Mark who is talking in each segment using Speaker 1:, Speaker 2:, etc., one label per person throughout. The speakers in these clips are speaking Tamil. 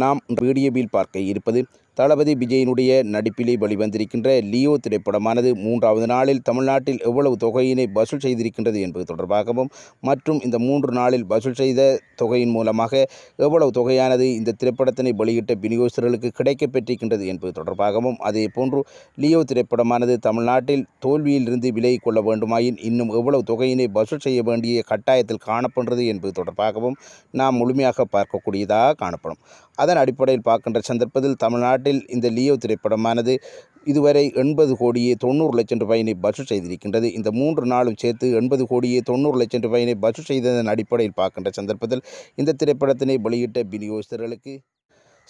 Speaker 1: நாம் வீடியோவில் பார்க்க இருப்பது தளபதி விஜயனுடைய நடிப்பிலே வெளிவந்திருக்கின்ற லியோ திரைப்படமானது மூன்றாவது நாளில் தமிழ்நாட்டில் எவ்வளவு தொகையினை வசூல் செய்திருக்கின்றது என்பது தொடர்பாகவும் மற்றும் இந்த மூன்று நாளில் வசூல் செய்த தொகையின் மூலமாக எவ்வளவு தொகையானது இந்த திரைப்படத்தினை வெளியிட்ட விநியோகஸ்தர்களுக்கு கிடைக்கப்பெற்றிருக்கின்றது என்பது தொடர்பாகவும் அதே போன்று லியோ திரைப்படமானது தமிழ்நாட்டில் தோல்வியிலிருந்து விலகி கொள்ள வேண்டுமாயின் இன்னும் எவ்வளவு தொகையினை வசூல் செய்ய வேண்டிய கட்டாயத்தில் காணப்படுறது என்பது தொடர்பாகவும் நாம் முழுமையாக பார்க்கக்கூடியதாக காணப்படும் அதன் அடிப்படையில் பார்க்கின்ற சந்தர்ப்பத்தில் தமிழ்நாட்டில் இந்த லியோ திரைப்படமானது இதுவரை எண்பது கோடியே தொண்ணூறு லட்சம் ரூபாயினை பட்ஜெட் செய்திருக்கின்றது இந்த மூன்று நாளும் சேர்த்து எண்பது கோடியே தொண்ணூறு லட்சம் ரூபாயினை பட்ஜெட் செய்ததன் அடிப்படையில் பார்க்கின்ற சந்தர்ப்பத்தில் இந்த திரைப்படத்தினை வெளியிட்ட விநியோகஸ்தர்களுக்கு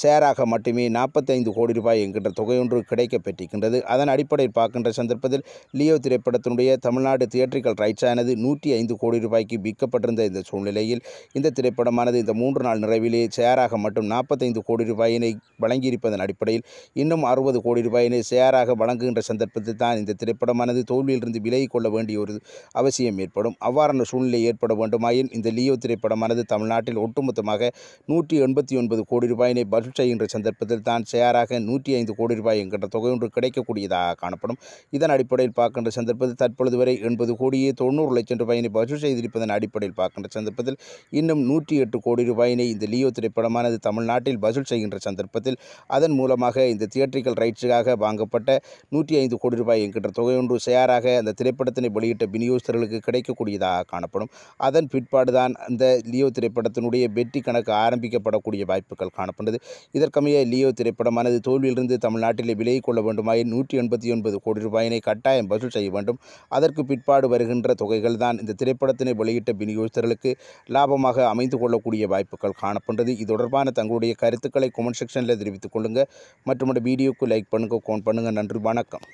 Speaker 1: ஷேராக மட்டுமே நாற்பத்தைந்து கோடி ரூபாய் என்கின்ற தொகையொன்று கிடைக்க பெற்றிருக்கின்றது அதன் அடிப்படையில் பார்க்கின்ற சந்தர்ப்பத்தில் லியோ திரைப்படத்தினுடைய தமிழ்நாடு தியேட்டரிக்கல் ரைட்ஸ் ஆனது நூற்றி ஐந்து கோடி ரூபாய்க்கு விற்கப்பட்டிருந்த இந்த சூழ்நிலையில் இந்த திரைப்படமானது இந்த மூன்று நாள் நிறைவிலே ஷேராக மட்டும் நாற்பத்தைந்து கோடி ரூபாயினை வழங்கியிருப்பதன் அடிப்படையில் இன்னும் அறுபது கோடி ரூபாயினை ஷேராக வழங்குகின்ற சந்தர்ப்பத்தில் தான் இந்த திரைப்படமானது தோல்வியிலிருந்து விலகிக் கொள்ள வேண்டிய ஒரு அவசியம் ஏற்படும் அவ்வாறான சூழ்நிலை ஏற்பட வேண்டுமாயின் இந்த லியோ திரைப்படமானது தமிழ்நாட்டில் ஒட்டுமொத்தமாக நூற்றி எண்பத்தி ஒன்பது கோடி ரூபாயினை பட்ஜெட் அருள் செய்கின்ற சந்தர்ப்பத்தில் தான் சேராக நூற்றி ஐந்து கோடி ரூபாய் என்கின்ற தொகை ஒன்று கிடைக்கக்கூடியதாக காணப்படும் இதன் அடிப்படையில் பார்க்கின்ற சந்தர்ப்பத்தில் தற்பொழுது வரை எண்பது கோடியே தொண்ணூறு லட்சம் ரூபாயினை பட்ஜெட் செய்திருப்பதன் அடிப்படையில் பார்க்கின்ற சந்தர்ப்பத்தில் இன்னும் நூற்றி எட்டு கோடி ரூபாயினை இந்த லியோ திரைப்படமானது தமிழ்நாட்டில் வசூல் செய்கின்ற சந்தர்ப்பத்தில் அதன் மூலமாக இந்த தியேட்டரிக்கல் ரைட்ஸுக்காக வாங்கப்பட்ட நூற்றி ஐந்து கோடி ரூபாய் என்கின்ற தொகையொன்று சேராக அந்த திரைப்படத்தினை வெளியிட்ட விநியோகஸ்தர்களுக்கு கிடைக்கக்கூடியதாக காணப்படும் அதன் பிற்பாடுதான் அந்த லியோ திரைப்படத்தினுடைய வெற்றி கணக்கு ஆரம்பிக்கப்படக்கூடிய வாய்ப்புகள் காணப்படுகிறது இதற்கமைய லியோ திரைப்படமானது தோல்வியிலிருந்து தமிழ்நாட்டிலே விலகிக் கொள்ள வேண்டுமாயின் நூற்றி எண்பத்தி ஒன்பது கோடி ரூபாயினை கட்டாயம் வசூல் செய்ய வேண்டும் அதற்கு பிற்பாடு வருகின்ற தொகைகள்தான் இந்த திரைப்படத்தினை வெளியிட்ட விநியோகஸ்தர்களுக்கு லாபமாக அமைந்து கொள்ளக்கூடிய வாய்ப்புகள் காணப்படுகிறது இது தொடர்பான தங்களுடைய கருத்துக்களை கொமெண்ட் செக்ஷனில் தெரிவித்துக் கொள்ளுங்கள் மற்றும் வீடியோக்கு லைக் பண்ணுங்கள் கோன் பண்ணுங்கள் நன்றி வணக்கம்